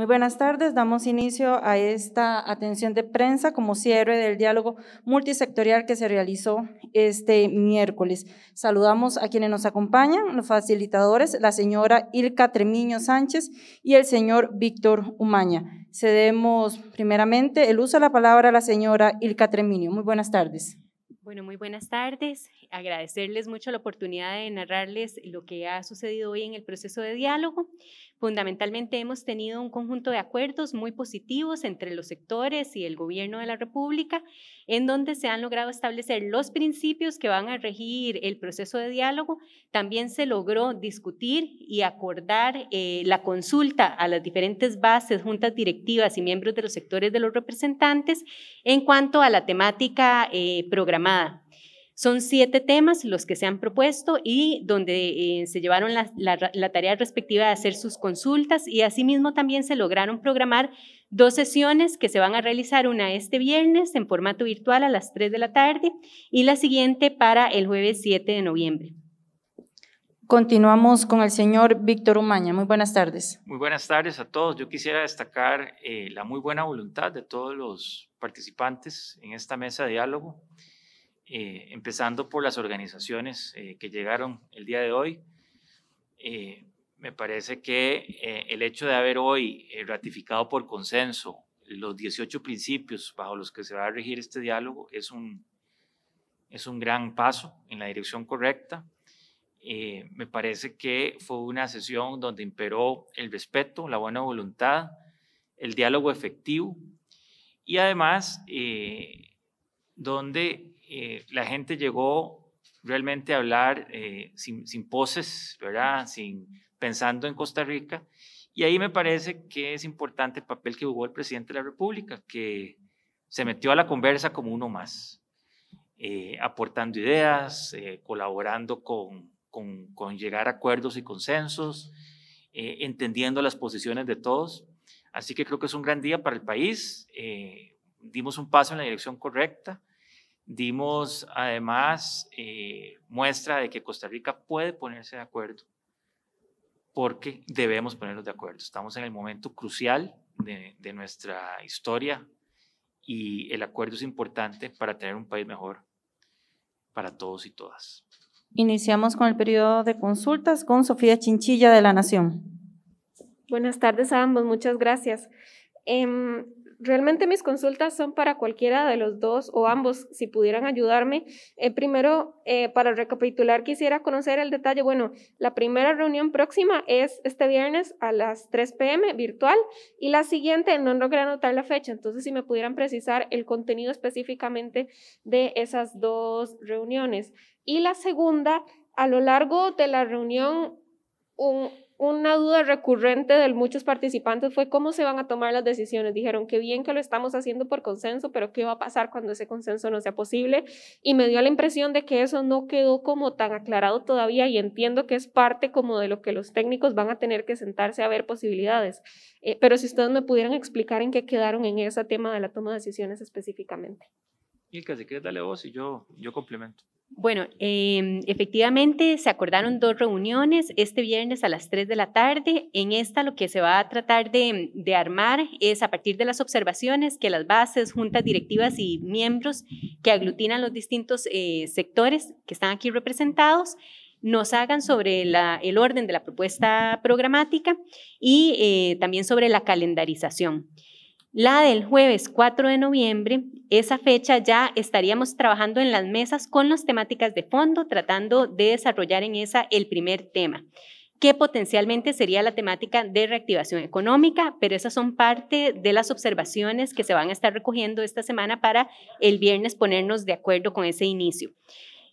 Muy buenas tardes. Damos inicio a esta atención de prensa como cierre del diálogo multisectorial que se realizó este miércoles. Saludamos a quienes nos acompañan, los facilitadores, la señora Ilka Tremiño Sánchez y el señor Víctor Umaña. Cedemos primeramente el uso de la palabra a la señora Ilka Tremiño. Muy buenas tardes. Bueno, muy buenas tardes agradecerles mucho la oportunidad de narrarles lo que ha sucedido hoy en el proceso de diálogo. Fundamentalmente hemos tenido un conjunto de acuerdos muy positivos entre los sectores y el gobierno de la República, en donde se han logrado establecer los principios que van a regir el proceso de diálogo. También se logró discutir y acordar eh, la consulta a las diferentes bases, juntas directivas y miembros de los sectores de los representantes en cuanto a la temática eh, programada. Son siete temas los que se han propuesto y donde eh, se llevaron la, tarea respectiva de hacer sus consultas y asimismo también se lograron programar dos sesiones que se van a realizar, una este viernes en formato virtual a las 3 de la tarde y la siguiente para el jueves 7 de noviembre. Continuamos con el señor Víctor Umaña. Muy buenas tardes. Muy buenas tardes a todos. Yo quisiera destacar eh, la muy buena voluntad de todos los participantes en esta mesa de diálogo. Eh, empezando por las organizaciones eh, que llegaron el día de hoy. Eh, me parece que el hecho de haber hoy ratificado por consenso los 18 principios bajo los que se va a regir este diálogo es un, es un gran paso en la dirección correcta. me parece que fue una sesión donde imperó el respeto, la buena voluntad, el diálogo efectivo y además donde eh, la gente llegó realmente a hablar eh, sin, poses, ¿verdad? Sin, pensando en Costa Rica. Y ahí me parece que es importante el papel que jugó el presidente de la República, que se metió a la conversa como uno más, eh, aportando ideas, colaborando con, con, llegar a acuerdos y consensos, entendiendo las posiciones de todos. Así que creo que es un gran día para el país dimos un paso en la dirección correcta. Dimos además eh, muestra de que Costa Rica puede ponerse de acuerdo porque debemos ponernos de acuerdo. Estamos en el momento crucial de, nuestra historia y el acuerdo es importante para tener un país mejor para todos y todas. Iniciamos con el periodo de consultas con Sofía Chinchilla de la Nación. Buenas tardes a ambos, muchas gracias. Em, Realmente mis consultas son para cualquiera de los dos o ambos, si pudieran ayudarme. Eh, primero, eh, para recapitular, quisiera conocer el detalle. Bueno, la primera reunión próxima es este viernes a las 3 p.m. virtual y la siguiente no logré anotar la fecha. Entonces, si me pudieran precisar el contenido específicamente de esas dos reuniones. Y la segunda, a lo largo de la reunión, un, una duda recurrente de muchos participantes fue cómo se van a tomar las decisiones. Dijeron que bien que lo estamos haciendo por consenso, pero qué va a pasar cuando ese consenso no sea posible. Y me dio la impresión de que eso no quedó como tan aclarado todavía y entiendo que es parte como de lo que los técnicos van a tener que sentarse a ver posibilidades. Eh, pero si ustedes me pudieran explicar en qué quedaron en ese tema de la toma de decisiones específicamente. que si quieres, dale vos y yo, yo complemento. Bueno, em, efectivamente se acordaron dos reuniones este viernes a las 3 de la tarde. En esta lo que se va a tratar de, armar es a partir de las observaciones que las bases, juntas directivas y miembros que aglutinan los distintos eh, sectores que están aquí representados nos hagan sobre el orden de la propuesta programática y eh, también sobre la calendarización. La del jueves 4 de noviembre, esa fecha ya estaríamos trabajando en las mesas con las temáticas de fondo, tratando de desarrollar en esa el primer tema que potencialmente sería la temática de reactivación económica, pero esas son parte de las observaciones que se van a estar recogiendo esta semana para el viernes ponernos de acuerdo con ese inicio.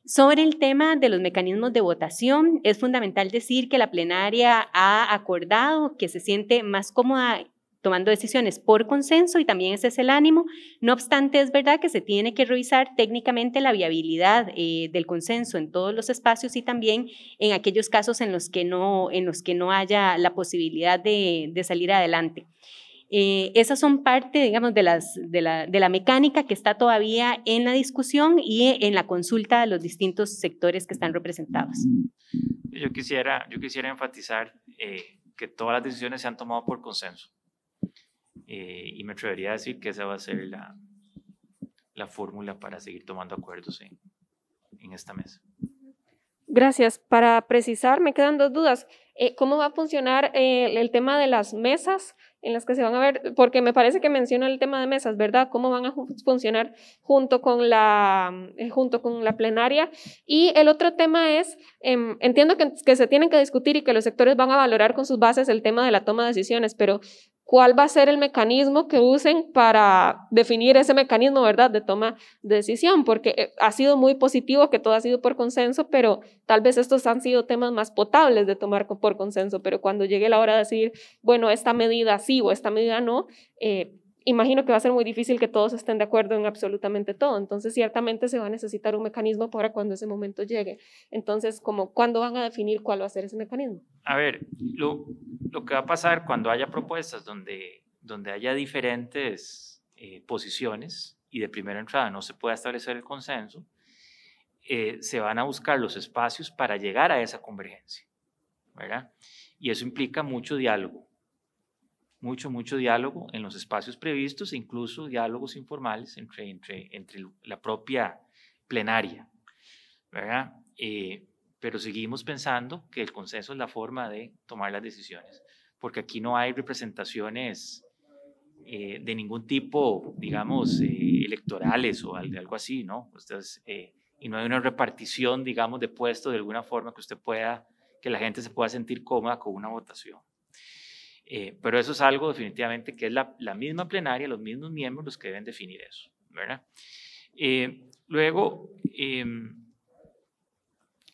Sobre el tema de los mecanismos de votación, es fundamental decir que la plenaria ha acordado que se siente más cómoda tomando decisiones por consenso y también ese es el ánimo. No obstante, es verdad que se tiene que revisar técnicamente la viabilidad eh, del consenso en todos los espacios y también en aquellos casos en los que no, en los que no haya la posibilidad de, salir adelante. Eh, esas son parte, digamos, de, las, de, la, de, la, mecánica que está todavía en la discusión y en la consulta de los distintos sectores que están representados. Yo quisiera, yo quisiera enfatizar eh, que todas las decisiones se han tomado por consenso eh, y me atrevería a decir que esa va a ser la, la fórmula para seguir tomando acuerdos en, en, esta mesa. Gracias. Para precisar, me quedan dos dudas. Eh, ¿Cómo va a funcionar eh, el tema de las mesas en las que se van a ver? Porque me parece que menciona el tema de mesas, ¿verdad? ¿Cómo van a funcionar junto con la, junto con la plenaria? Y el otro tema es, em, entiendo que, que se tienen que discutir y que los sectores van a valorar con sus bases el tema de la toma de decisiones, pero cuál va a ser el mecanismo que usen para definir ese mecanismo, ¿verdad?, de toma de decisión, porque eh, ha sido muy positivo que todo ha sido por consenso, pero tal vez estos han sido temas más potables de tomar por consenso, pero cuando llegue la hora de decir, bueno, esta medida sí o esta medida no, eh, imagino que va a ser muy difícil que todos estén de acuerdo en absolutamente todo. Entonces, ciertamente se va a necesitar un mecanismo para cuando ese momento llegue. Entonces, como, ¿cuándo van a definir cuál va a ser ese mecanismo? A ver, lo, que va a pasar cuando haya propuestas donde, donde haya diferentes eh, posiciones y de primera entrada no se pueda establecer el consenso, eh, se van a buscar los espacios para llegar a esa convergencia, ¿verdad? Y eso implica mucho diálogo mucho, mucho diálogo en los espacios previstos, e incluso diálogos informales entre, entre, la propia plenaria, eh, pero seguimos pensando que el consenso es la forma de tomar las decisiones, porque aquí no hay representaciones eh, de ningún tipo, digamos, eh, electorales o algo así, ¿no? y no hay una repartición, digamos, de puestos de alguna forma que usted pueda, que la gente se pueda sentir cómoda con una votación. Eh, pero eso es algo definitivamente que es la, misma plenaria, los mismos miembros los que deben definir eso, ¿verdad? Eh, luego, em,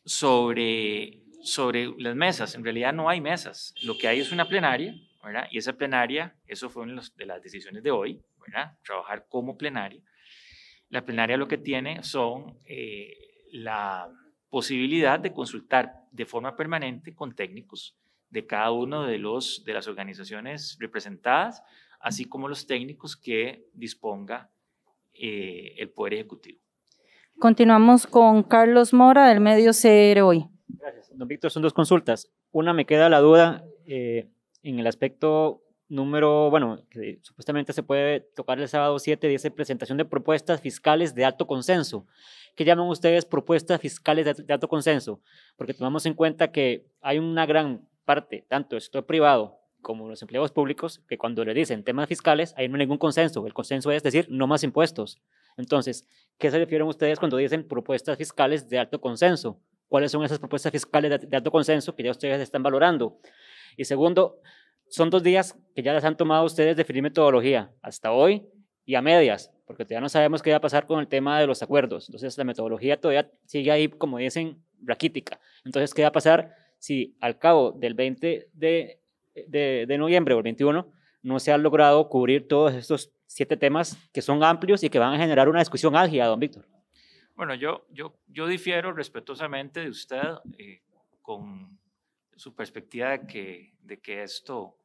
sobre, sobre las mesas, en realidad no hay mesas, lo que hay es una plenaria, ¿verdad? Y esa plenaria, eso fue una de las decisiones de hoy, ¿verdad? Trabajar como plenaria. La plenaria lo que tiene son eh, la posibilidad de consultar de forma permanente con técnicos de cada uno de, los, de las organizaciones representadas, así como los técnicos que disponga eh, el Poder Ejecutivo. Continuamos con Carlos Mora del medio Cero. hoy. Gracias. Don Víctor, son dos consultas. Una me queda la duda eh, en el aspecto número, bueno, supuestamente se puede tocar el sábado 7, dice presentación de propuestas fiscales de alto consenso. ¿Qué llaman ustedes propuestas fiscales de alto consenso? Porque tomamos en cuenta que hay una gran parte, tanto el sector privado como los empleados públicos, que cuando le dicen temas fiscales, ahí no hay ningún consenso. El consenso es decir, no más impuestos. Entonces, ¿qué se refieren ustedes cuando dicen propuestas fiscales de alto consenso? ¿Cuáles son esas propuestas fiscales de, alto consenso que ya ustedes están valorando? Y segundo, son dos días que ya las han tomado ustedes definir metodología, hasta hoy y a medias, porque todavía no sabemos qué va a pasar con el tema de los acuerdos. Entonces, la metodología todavía sigue ahí, como dicen, raquítica. Entonces, ¿qué va a pasar si al cabo del 20 de, de, noviembre o el 21 no se ha logrado cubrir todos estos siete temas que son amplios y que van a generar una discusión álgida, don Víctor. Bueno, yo, yo, yo difiero respetuosamente de usted eh, con su perspectiva de que, de que esto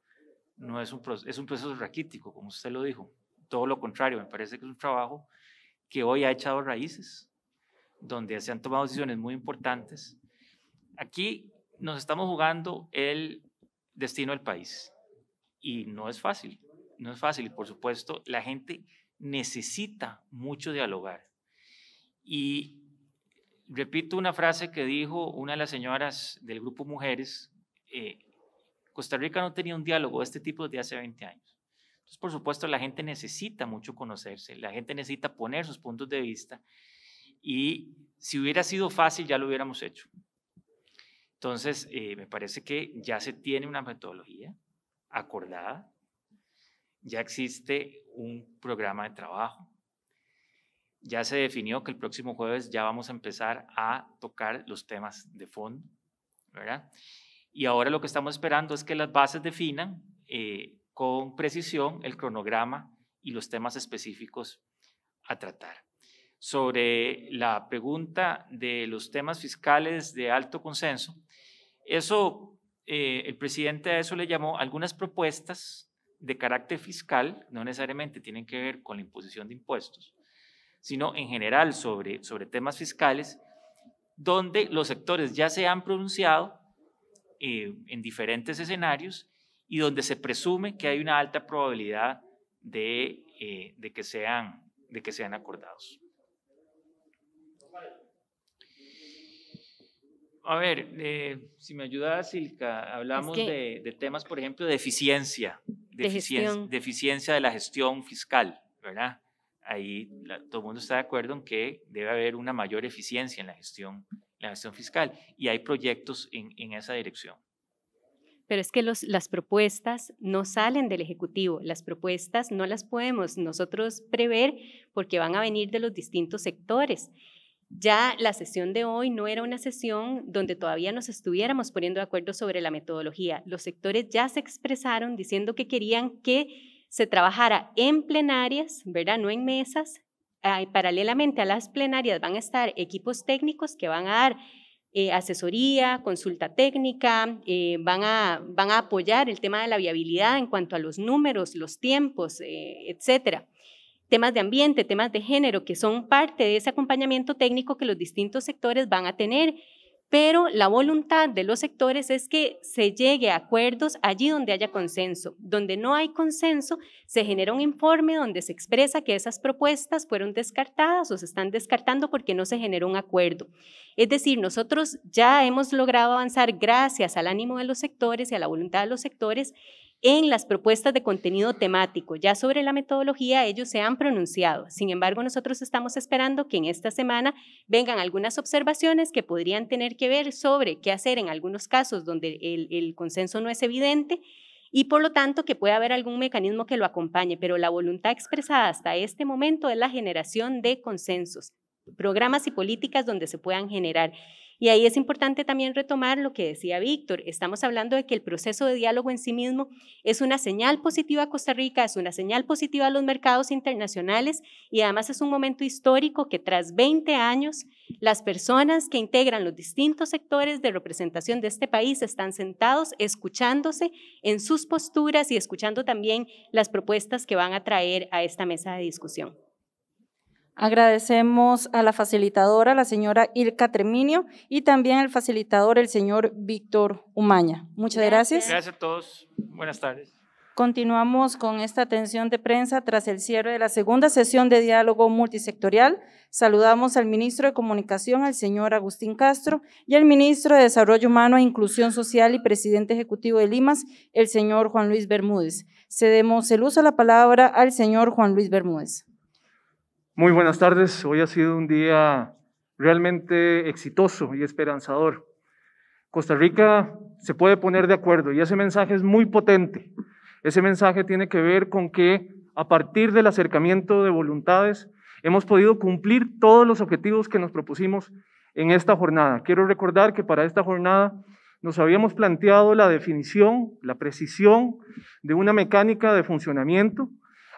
no es un, es un proceso raquítico, como usted lo dijo. Todo lo contrario, me parece que es un trabajo que hoy ha echado raíces, donde se han tomado decisiones muy importantes. Aquí nos estamos jugando el destino del país. Y no es fácil, no es fácil. Y por supuesto, la gente necesita mucho dialogar. Y repito una frase que dijo una de las señoras del grupo Mujeres, eh, Costa Rica no tenía un diálogo de este tipo desde hace 20 años. Entonces, por supuesto, la gente necesita mucho conocerse, la gente necesita poner sus puntos de vista y si hubiera sido fácil ya lo hubiéramos hecho. Entonces, eh, me parece que ya se tiene una metodología acordada, ya existe un programa de trabajo, ya se definió que el próximo jueves ya vamos a empezar a tocar los temas de fondo, ¿verdad? Y ahora lo que estamos esperando es que las bases definan eh, con precisión el cronograma y los temas específicos a tratar. Sobre la pregunta de los temas fiscales de alto consenso, eso, eh, el presidente a eso le llamó algunas propuestas de carácter fiscal, no necesariamente tienen que ver con la imposición de impuestos, sino en general sobre, sobre temas fiscales, donde los sectores ya se han pronunciado eh, en diferentes escenarios y donde se presume que hay una alta probabilidad de eh, que, sean, de que sean acordados. A ver, eh, si me ayudas, Silka, hablamos de, temas, por ejemplo, de eficiencia, de, de eficiencia, de la gestión fiscal, ¿verdad? Ahí todo el mundo está de acuerdo en que debe haber una mayor eficiencia en la gestión, la gestión fiscal y hay proyectos en, esa dirección. Pero es que las propuestas no salen del Ejecutivo, las propuestas no las podemos nosotros prever porque van a venir de los distintos sectores. Ya la sesión de hoy no era una sesión donde todavía nos estuviéramos poniendo de acuerdo sobre la metodología. Los sectores ya se expresaron diciendo que querían que se trabajara en plenarias, ¿verdad? No en mesas. paralelamente a las plenarias van a estar equipos técnicos que van a dar eh, asesoría, consulta técnica, eh, van, a, van a apoyar el tema de la viabilidad en cuanto a los números, los tiempos, eh, etcétera temas de ambiente, temas de género, que son parte de ese acompañamiento técnico que los distintos sectores van a tener. Pero la voluntad de los sectores es que se llegue a acuerdos allí donde haya consenso. Donde no hay consenso, se genera un informe donde se expresa que esas propuestas fueron descartadas o se están descartando porque no se generó un acuerdo. Es decir, nosotros ya hemos logrado avanzar gracias al ánimo de los sectores y a la voluntad de los sectores en las propuestas de contenido temático. Ya sobre la metodología ellos se han pronunciado. Sin embargo, nosotros estamos esperando que en esta semana vengan algunas observaciones que podrían tener que ver sobre qué hacer en algunos casos donde el, consenso no es evidente y por lo tanto que pueda haber algún mecanismo que lo acompañe, pero la voluntad expresada hasta este momento es la generación de consensos, programas y políticas donde se puedan generar. Y ahí es importante también retomar lo que decía Víctor. Estamos hablando de que el proceso de diálogo en sí mismo es una señal positiva a Costa Rica, es una señal positiva a los mercados internacionales y además es un momento histórico que tras 20 años las personas que integran los distintos sectores de representación de este país están sentados escuchándose en sus posturas y escuchando también las propuestas que van a traer a esta mesa de discusión. Agradecemos a la facilitadora, la señora Ilka Treminio, y también al facilitador, el señor Víctor Umaña. Muchas gracias. Gracias a todos. Buenas tardes. Continuamos con esta atención de prensa tras el cierre de la segunda sesión de diálogo multisectorial. Saludamos al ministro de Comunicación, al señor Agustín Castro, y al ministro de Desarrollo Humano e Inclusión Social y presidente ejecutivo de Limas, el señor Juan Luis Bermúdez. Cedemos el uso de la palabra al señor Juan Luis Bermúdez. Muy buenas tardes. Hoy ha sido un día realmente exitoso y esperanzador. Costa Rica se puede poner de acuerdo y ese mensaje es muy potente. Ese mensaje tiene que ver con que a partir del acercamiento de voluntades hemos podido cumplir todos los objetivos que nos propusimos en esta jornada. Quiero recordar que para esta jornada nos habíamos planteado la definición, la precisión de una mecánica de funcionamiento,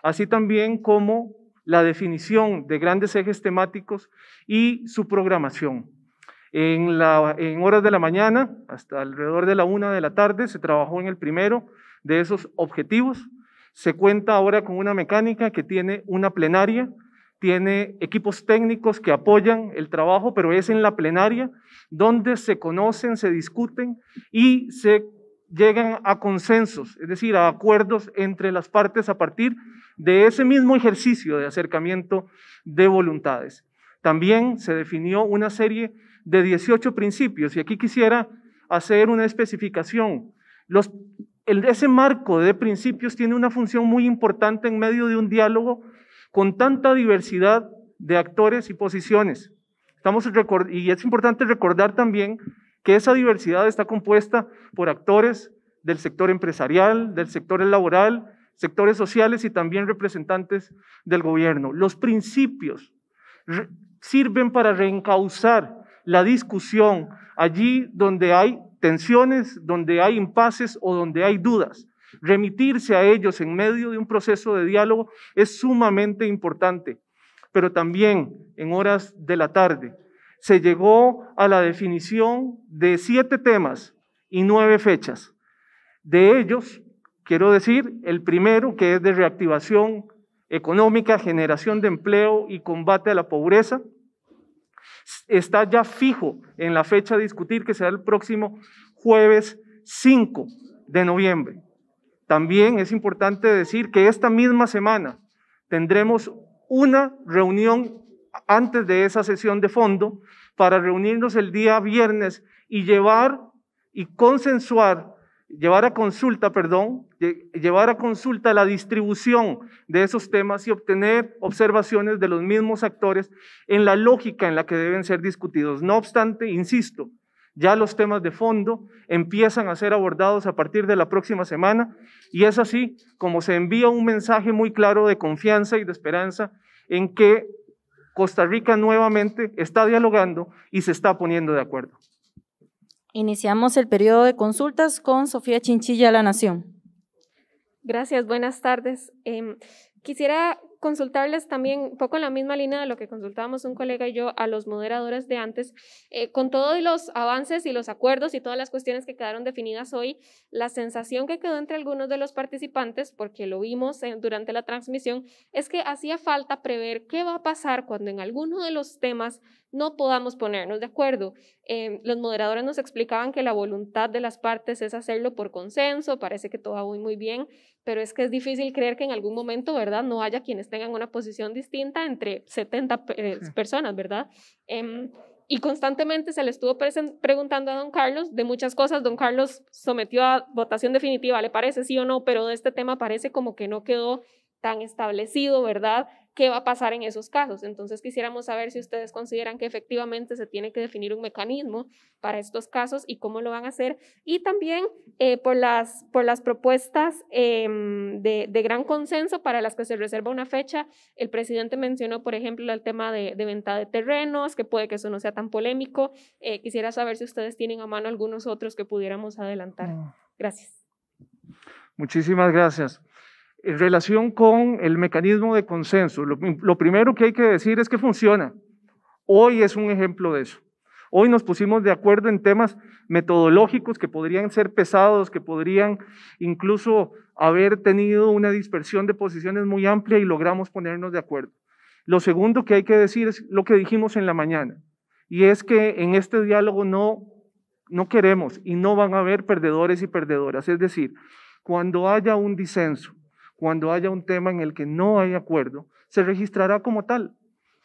así también como la definición de grandes ejes temáticos y su programación. En, horas de la mañana, hasta alrededor de la una de la tarde, se trabajó en el primero de esos objetivos. Se cuenta ahora con una mecánica que tiene una plenaria, tiene equipos técnicos que apoyan el trabajo, pero es en la plenaria donde se conocen, se discuten y se llegan a consensos, es decir, a acuerdos entre las partes a partir de de ese mismo ejercicio de acercamiento de voluntades. También se definió una serie de 18 principios y aquí quisiera hacer una especificación. el, ese marco de principios tiene una función muy importante en medio de un diálogo con tanta diversidad de actores y posiciones. y es importante recordar también que esa diversidad está compuesta por actores del sector empresarial, del sector laboral, sectores sociales y también representantes del gobierno. Los principios sirven para reencauzar la discusión allí donde hay tensiones, donde hay impases o donde hay dudas. Remitirse a ellos en medio de un proceso de diálogo es sumamente importante, pero también en horas de la tarde se llegó a la definición de siete temas y nueve fechas. De ellos, Quiero decir, el primero que es de reactivación económica, generación de empleo y combate a la pobreza, está ya fijo en la fecha a discutir que será el próximo jueves 5 de noviembre. También es importante decir que esta misma semana tendremos una reunión antes de esa sesión de fondo para reunirnos el día viernes y llevar y consensuar llevar a consulta, perdón, llevar a consulta la distribución de esos temas y obtener observaciones de los mismos actores en la lógica en la que deben ser discutidos. No obstante, insisto, ya los temas de fondo empiezan a ser abordados a partir de la próxima semana y es así como se envía un mensaje muy claro de confianza y de esperanza en que Costa Rica nuevamente está dialogando y se está poniendo de acuerdo. Iniciamos el periodo de consultas con Sofía Chinchilla, La Nación. Gracias, buenas tardes. Em, quisiera consultarles también, un poco en la misma línea de lo que consultábamos un colega y yo a los moderadores de antes, eh, con todos los avances y los acuerdos y todas las cuestiones que quedaron definidas hoy, la sensación que quedó entre algunos de los participantes, porque lo vimos eh, durante la transmisión, es que hacía falta prever qué va a pasar cuando en alguno de los temas no podamos ponernos de acuerdo. Em, los moderadores nos explicaban que la voluntad de las partes es hacerlo por consenso, parece que todo va muy bien, pero es que es difícil creer que en algún momento, ¿verdad? No haya quienes tengan una posición distinta entre 70 eh, personas, ¿verdad? Em, y constantemente se le estuvo preguntando a don Carlos de muchas cosas. Don Carlos sometió a votación definitiva, le parece sí o no, pero de este tema parece como que no quedó tan establecido, ¿verdad? qué va a pasar en esos casos. Entonces quisiéramos saber si ustedes consideran que efectivamente se tiene que definir un mecanismo para estos casos y cómo lo van a hacer. Y también eh, por, las, por las propuestas em, de, de, gran consenso para las que se reserva una fecha, el presidente mencionó, por ejemplo, el tema de, venta de terrenos, que puede que eso no sea tan polémico. Eh, quisiera saber si ustedes tienen a mano algunos otros que pudiéramos adelantar. Gracias. Muchísimas gracias en relación con el mecanismo de consenso, lo, primero que hay que decir es que funciona. Hoy es un ejemplo de eso. Hoy nos pusimos de acuerdo en temas metodológicos que podrían ser pesados, que podrían incluso haber tenido una dispersión de posiciones muy amplia y logramos ponernos de acuerdo. Lo segundo que hay que decir es lo que dijimos en la mañana, y es que en este diálogo no, no queremos y no van a haber perdedores y perdedoras. Es decir, cuando haya un disenso, cuando haya un tema en el que no hay acuerdo, se registrará como tal.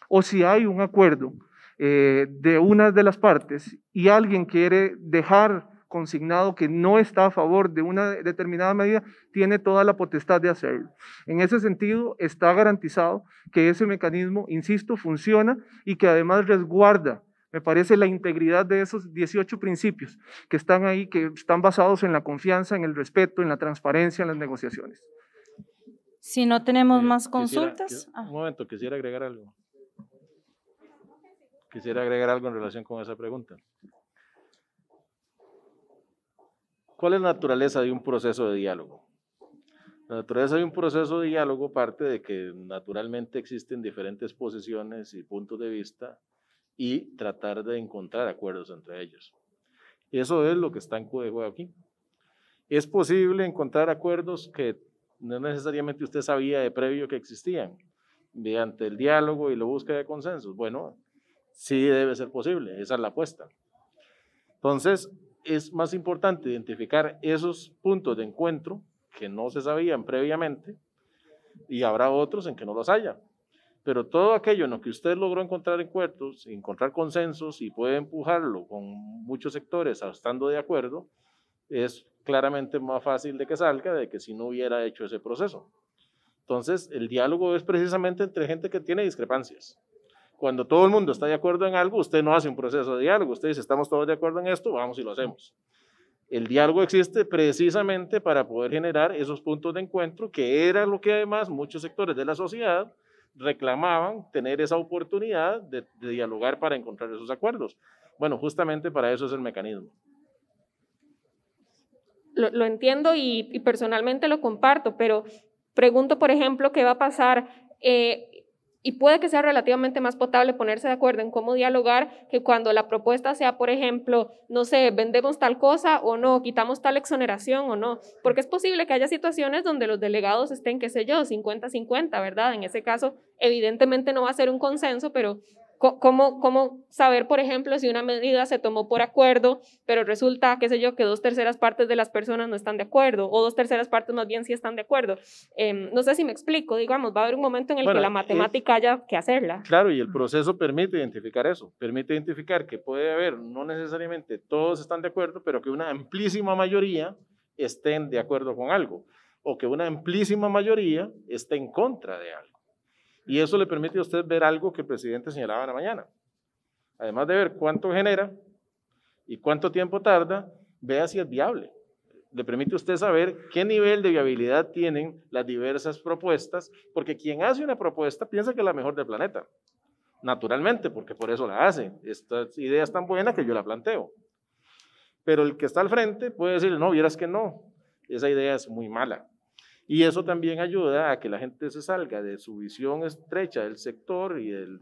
O si hay un acuerdo eh, de una de las partes y alguien quiere dejar consignado que no está a favor de una determinada medida, tiene toda la potestad de hacerlo. En ese sentido, está garantizado que ese mecanismo, insisto, funciona y que además resguarda me parece la integridad de esos 18 principios que están ahí, que están basados en la confianza, en el respeto, en la transparencia, en las negociaciones. Si no tenemos más consultas. Ah. Un momento, quisiera agregar algo. Quisiera agregar algo en relación con esa pregunta. ¿Cuál es la naturaleza de un proceso de diálogo? La naturaleza de un proceso de diálogo parte de que naturalmente existen diferentes posiciones y puntos de vista y tratar de encontrar acuerdos entre ellos. Eso es lo que está en juego aquí. Es posible encontrar acuerdos que no necesariamente usted sabía de previo que existían, mediante el diálogo y la búsqueda de consensos. Bueno, sí debe ser posible, esa es la apuesta. Entonces, es más importante identificar esos puntos de encuentro que no se sabían previamente y habrá otros en que no los haya. Pero todo aquello en lo que usted logró encontrar encuentros, encontrar consensos y puede empujarlo con muchos sectores estando de acuerdo, es claramente más fácil de que salga de que si no hubiera hecho ese proceso. Entonces, el diálogo es precisamente entre gente que tiene discrepancias. Cuando todo el mundo está de acuerdo en algo, usted no hace un proceso de diálogo, usted dice, estamos todos de acuerdo en esto, vamos y lo hacemos. El diálogo existe precisamente para poder generar esos puntos de encuentro, que era lo que además muchos sectores de la sociedad reclamaban tener esa oportunidad de, de dialogar para encontrar esos acuerdos. Bueno, justamente para eso es el mecanismo lo, entiendo y, personalmente lo comparto, pero pregunto, por ejemplo, qué va a pasar. Eh, y puede que sea relativamente más potable ponerse de acuerdo en cómo dialogar que cuando la propuesta sea, por ejemplo, no sé, vendemos tal cosa o no, quitamos tal exoneración o no, porque es posible que haya situaciones donde los delegados estén, qué sé yo, 50-50, ¿verdad? En ese caso, evidentemente no va a ser un consenso, pero ¿Cómo, saber, por ejemplo, si una medida se tomó por acuerdo, pero resulta, qué sé yo, que dos terceras partes de las personas no están de acuerdo, o dos terceras partes más bien sí están de acuerdo? Em, no sé si me explico, digamos, va a haber un momento en el que la matemática haya que hacerla. Claro, y el proceso permite identificar eso, permite identificar que puede haber, no necesariamente todos están de acuerdo, pero que una amplísima mayoría estén de acuerdo con algo, o que una amplísima mayoría esté en contra de algo. Y eso le permite a usted ver algo que el presidente señalaba en la mañana. Además de ver cuánto genera y cuánto tiempo tarda, vea si es viable. Le permite a usted saber qué nivel de viabilidad tienen las diversas propuestas, porque quien hace una propuesta piensa que es la mejor del planeta, naturalmente, porque por eso la hace. Esta idea es tan buena que yo la planteo. Pero el que está al frente puede decir, no, vieras que no, esa idea es muy mala. Y eso también ayuda a que la gente se salga de su visión estrecha del sector y del,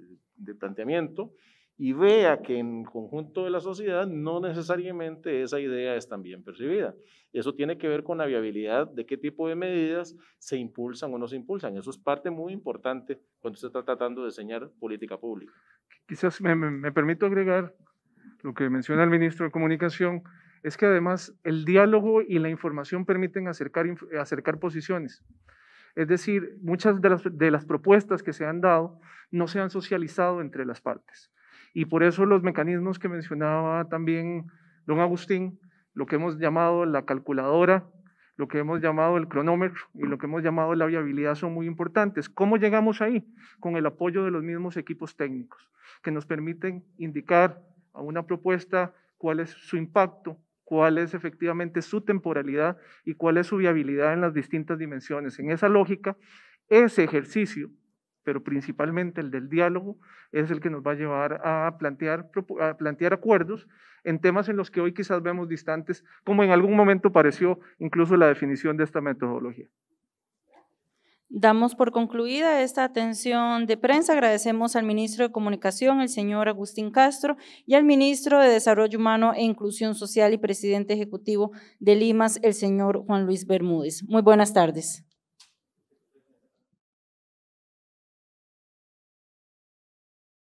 planteamiento y vea que en conjunto de la sociedad no necesariamente esa idea es tan bien percibida. Eso tiene que ver con la viabilidad de qué tipo de medidas se impulsan o no se impulsan. Eso es parte muy importante cuando se está tratando de diseñar política pública. Quizás me permito agregar lo que menciona el ministro de Comunicación, es que además el diálogo y la información permiten acercar, acercar posiciones. Es decir, muchas de las, de las propuestas que se han dado no se han socializado entre las partes. Y por eso los mecanismos que mencionaba también don Agustín, lo que hemos llamado la calculadora, lo que hemos llamado el cronómetro y lo que hemos llamado la viabilidad son muy importantes. ¿Cómo llegamos ahí? Con el apoyo de los mismos equipos técnicos, que nos permiten indicar a una propuesta cuál es su impacto, cuál es efectivamente su temporalidad y cuál es su viabilidad en las distintas dimensiones. En esa lógica, ese ejercicio, pero principalmente el del diálogo, es el que nos va a llevar a plantear, plantear acuerdos en temas en los que hoy quizás vemos distantes, como en algún momento pareció incluso la definición de esta metodología. Damos por concluida esta atención de prensa. Agradecemos al ministro de Comunicación, el señor Agustín Castro, y al ministro de Desarrollo Humano e Inclusión Social y presidente ejecutivo de Limas, el señor Juan Luis Bermúdez. Muy buenas tardes.